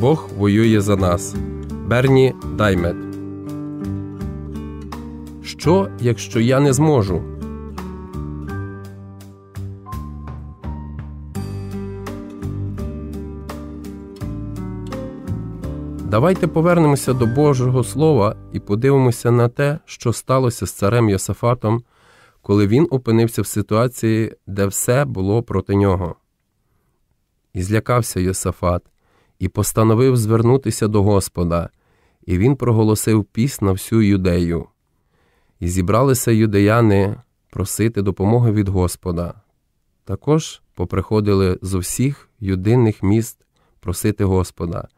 Бог воює за нас. Берні Даймет. Що, якщо я не зможу? Давайте повернемося до Божого Слова і подивимося на те, що сталося з царем Йосафатом, коли він опинився в ситуації, де все було проти нього. І злякався Йосафат, і постановив звернутися до Господа, і він проголосив піс на всю юдею. І зібралися юдеяни просити допомоги від Господа. Також поприходили з усіх юдинних міст просити Господа.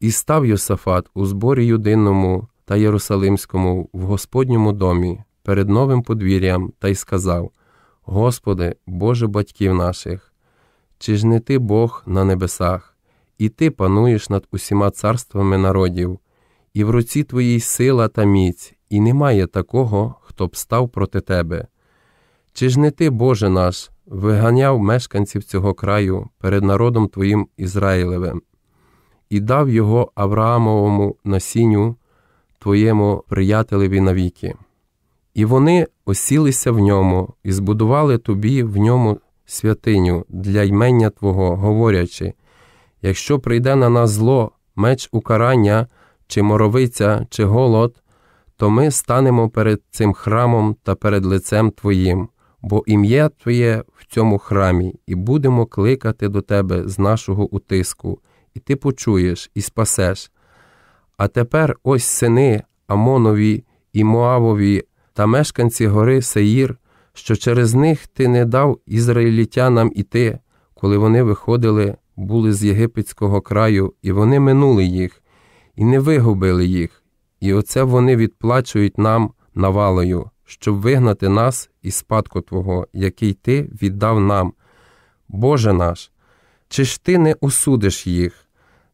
І став Йосафат у зборі юдинному та Єрусалимському в Господньому домі перед новим подвір'ям та й сказав: Господи, Боже батьків наших, чи ж не ти Бог на небесах? і ти пануєш над усіма царствами народів, і в руці твоїй сила та міць, і немає такого, хто б став проти тебе. Чи ж не ти, Боже наш, виганяв мешканців цього краю перед народом Твоїм Ізраїлевим, і дав його Авраамовому насінню, Твоєму приятелеві навіки? І вони осілися в ньому і збудували тобі в ньому святиню для ймення Твого, говорячи, Якщо прийде на нас зло, меч укарання, чи моровиця, чи голод, то ми станемо перед цим храмом та перед лицем Твоїм, бо ім'я Твоє в цьому храмі, і будемо кликати до Тебе з нашого утиску, і Ти почуєш і спасеш. А тепер ось сини Амонові і Моавові та мешканці гори Сеїр, що через них ти не дав ізраїлітянам іти, коли вони виходили були з єгипетського краю, і вони минули їх, і не вигубили їх, і оце вони відплачують нам навалою, щоб вигнати нас із спадку Твого, який Ти віддав нам. Боже наш, чи ж ти не осудиш їх?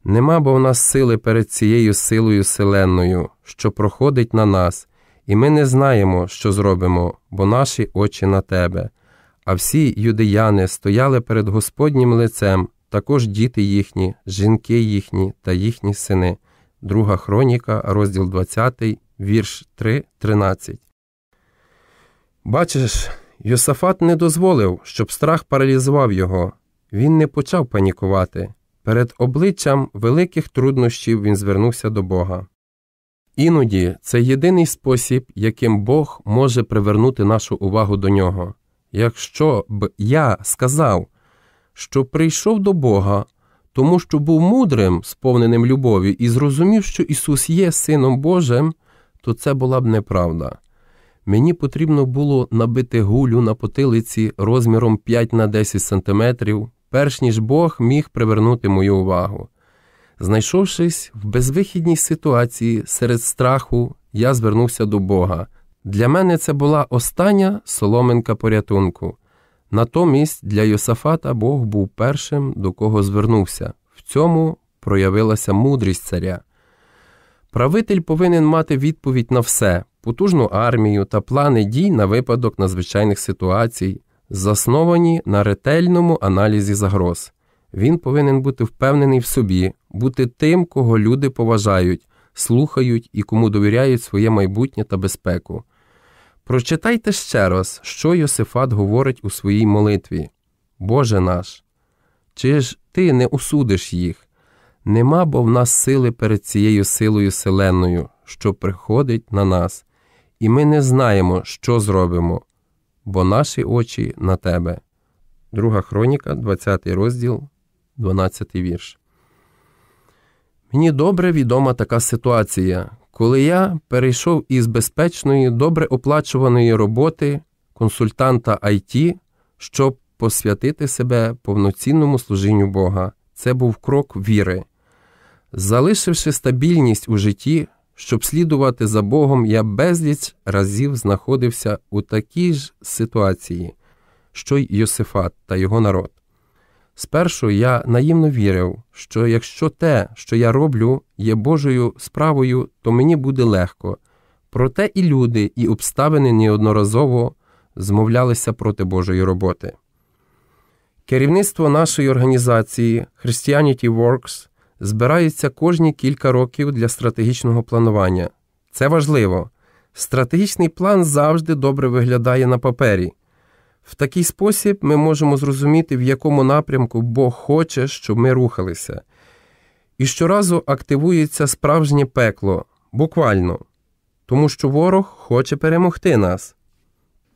Нема бо в нас сили перед цією силою Вселенною, що проходить на нас, і ми не знаємо, що зробимо, бо наші очі на тебе. А всі юдеяни стояли перед Господнім лицем, також діти їхні, жінки їхні та їхні сини. Друга хроніка, розділ 20, вірш 3, 13. Бачиш, Йосафат не дозволив, щоб страх паралізував його. Він не почав панікувати. Перед обличчям великих труднощів він звернувся до Бога. Іноді це єдиний спосіб, яким Бог може привернути нашу увагу до нього. Якщо б я сказав, що прийшов до Бога, тому що був мудрим, сповненим любові, і зрозумів, що Ісус є Сином Божим, то це була б неправда. Мені потрібно було набити гулю на потилиці розміром 5 на 10 сантиметрів, перш ніж Бог міг привернути мою увагу. Знайшовшись в безвихідній ситуації серед страху, я звернувся до Бога. Для мене це була остання соломинка порятунку. Натомість для Йосафата Бог був першим, до кого звернувся. В цьому проявилася мудрість царя. Правитель повинен мати відповідь на все, потужну армію та плани дій на випадок надзвичайних ситуацій, засновані на ретельному аналізі загроз. Він повинен бути впевнений в собі, бути тим, кого люди поважають, слухають і кому довіряють своє майбутнє та безпеку. Прочитайте ще раз, що Йосифат говорить у своїй молитві Боже наш, чи ж ти не осудиш їх? Нема бо в нас сили перед цією силою селеною, що приходить на нас, і ми не знаємо, що зробимо, бо наші очі на тебе. Друга хроніка, 20 розділ, 12 вірш. Мені добре відома така ситуація, коли я перейшов із безпечної, добре оплачуваної роботи консультанта IT, щоб посвятити себе повноцінному служінню Бога. Це був крок віри. Залишивши стабільність у житті, щоб слідувати за Богом, я безліч разів знаходився у такій ж ситуації, що й Йосифат та його народ. Спершу я наївно вірив, що якщо те, що я роблю, є Божою справою, то мені буде легко. Проте і люди, і обставини неодноразово змовлялися проти Божої роботи. Керівництво нашої організації Christianity Works збирається кожні кілька років для стратегічного планування. Це важливо. Стратегічний план завжди добре виглядає на папері. В такий спосіб ми можемо зрозуміти, в якому напрямку Бог хоче, щоб ми рухалися. І щоразу активується справжнє пекло, буквально, тому що ворог хоче перемогти нас.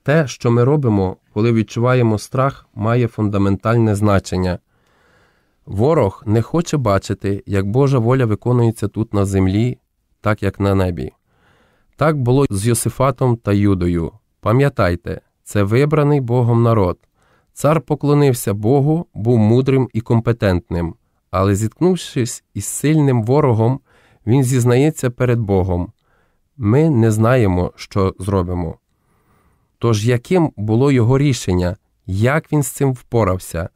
Те, що ми робимо, коли відчуваємо страх, має фундаментальне значення. Ворог не хоче бачити, як Божа воля виконується тут на землі, так як на небі. Так було з Йосифатом та Юдою. Пам'ятайте це вибраний Богом народ. Цар поклонився Богу, був мудрим і компетентним, але, зіткнувшись із сильним ворогом, він зізнається перед Богом. Ми не знаємо, що зробимо. Тож, яким було його рішення, як він з цим впорався?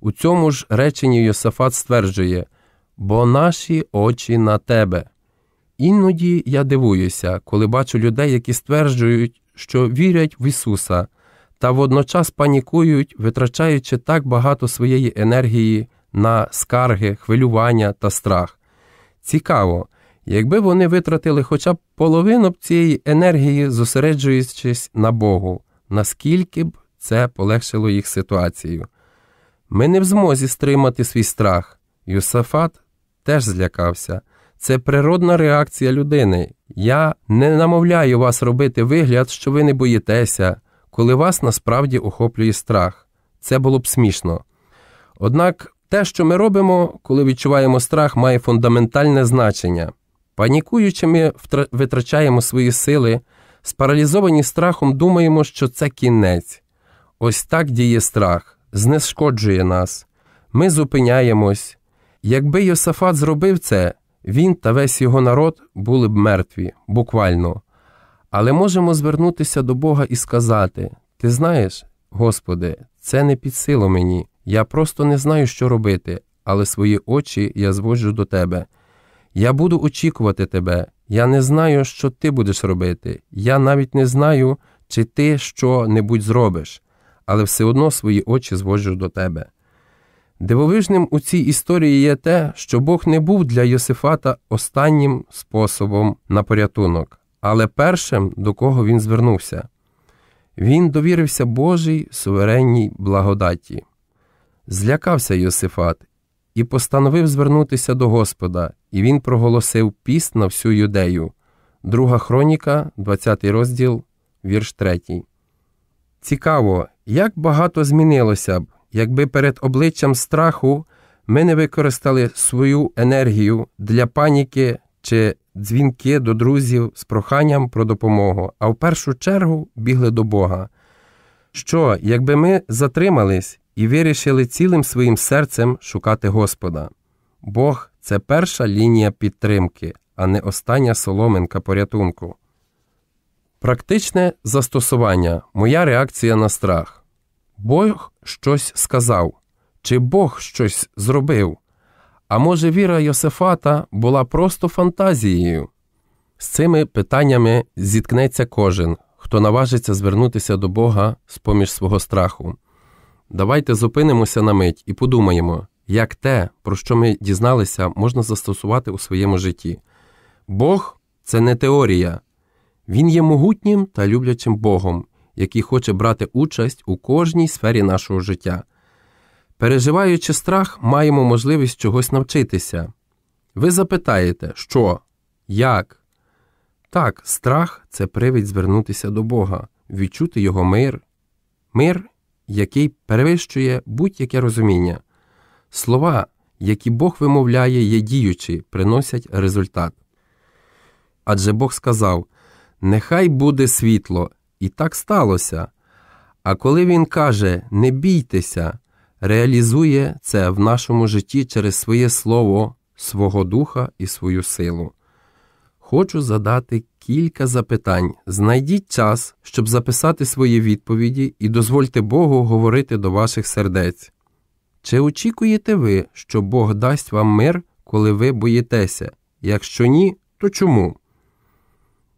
У цьому ж реченні Йосафат стверджує: бо наші очі на тебе. Іноді я дивуюся, коли бачу людей, які стверджують, що вірять в Ісуса, та водночас панікують, витрачаючи так багато своєї енергії на скарги, хвилювання та страх. Цікаво, якби вони витратили хоча б половину цієї енергії, зосереджуючись на Богу, наскільки б це полегшило їх ситуацію. Ми не в змозі стримати свій страх. Юсафат теж злякався. Це природна реакція людини. Я не намовляю вас робити вигляд, що ви не боїтеся, коли вас насправді охоплює страх. Це було б смішно. Однак те, що ми робимо, коли відчуваємо страх, має фундаментальне значення. Панікуючи, ми витрачаємо свої сили, спаралізовані страхом, думаємо, що це кінець. Ось так діє страх, знешкоджує нас. Ми зупиняємось. Якби Йосафат зробив це, він та весь його народ були б мертві, буквально. Але можемо звернутися до Бога і сказати: Ти знаєш, Господи, це не під силу мені, я просто не знаю, що робити, але свої очі я зводжу до Тебе. Я буду очікувати Тебе, я не знаю, що ти будеш робити, я навіть не знаю, чи ти що-небудь зробиш, але все одно свої очі зводжу до Тебе. Дивовижним у цій історії є те, що Бог не був для Йосифата останнім способом на порятунок але першим, до кого він звернувся. Він довірився Божій суверенній благодаті, злякався Йосифат і постановив звернутися до Господа, і він проголосив піст на всю юдею. Друга хроніка, 20 розділ, вірш 3. Цікаво, як багато змінилося б, якби перед обличчям страху ми не використали свою енергію для паніки чи дзвінки до друзів з проханням про допомогу, а в першу чергу бігли до Бога. Що, якби ми затримались і вирішили цілим своїм серцем шукати Господа? Бог це перша лінія підтримки, а не остання соломинка порятунку. Практичне застосування, моя реакція на страх. Бог щось сказав, чи Бог щось зробив? А може віра Йосифата була просто фантазією? З цими питаннями зіткнеться кожен, хто наважиться звернутися до Бога з поміж свого страху. Давайте зупинимося на мить і подумаємо, як те, про що ми дізналися, можна застосувати у своєму житті. Бог це не теорія, Він є могутнім та люблячим Богом, який хоче брати участь у кожній сфері нашого життя. Переживаючи страх, маємо можливість чогось навчитися. Ви запитаєте, що, як? Так, страх це привід звернутися до Бога, відчути Його мир, мир, який перевищує будь-яке розуміння. Слова, які Бог вимовляє, є діючі, приносять результат. Адже Бог сказав: Нехай буде світло, і так сталося. А коли Він каже Не бійтеся, реалізує це в нашому житті через своє слово, свого духа і свою силу. Хочу задати кілька запитань. Знайдіть час, щоб записати свої відповіді і дозвольте Богу говорити до ваших сердець. Чи очікуєте ви, що Бог дасть вам мир, коли ви боїтеся? Якщо ні, то чому?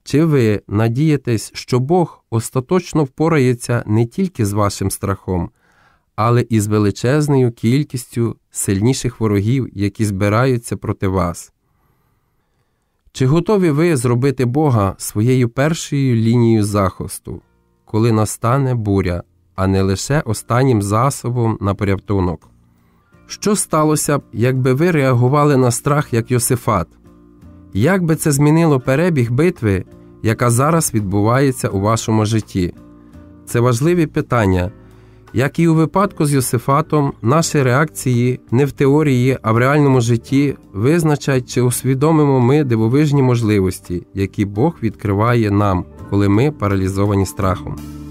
Чи ви надієтесь, що Бог остаточно впорається не тільки з вашим страхом, але і з величезною кількістю сильніших ворогів, які збираються проти вас. Чи готові ви зробити Бога своєю першою лінією захисту, коли настане буря, а не лише останнім засобом на порятунок? Що сталося б, якби ви реагували на страх як Йосифат? Як би це змінило перебіг битви, яка зараз відбувається у вашому житті? Це важливі питання, як і у випадку з Йосифатом, наші реакції не в теорії, а в реальному житті визначать, чи усвідомимо ми дивовижні можливості, які Бог відкриває нам, коли ми паралізовані страхом.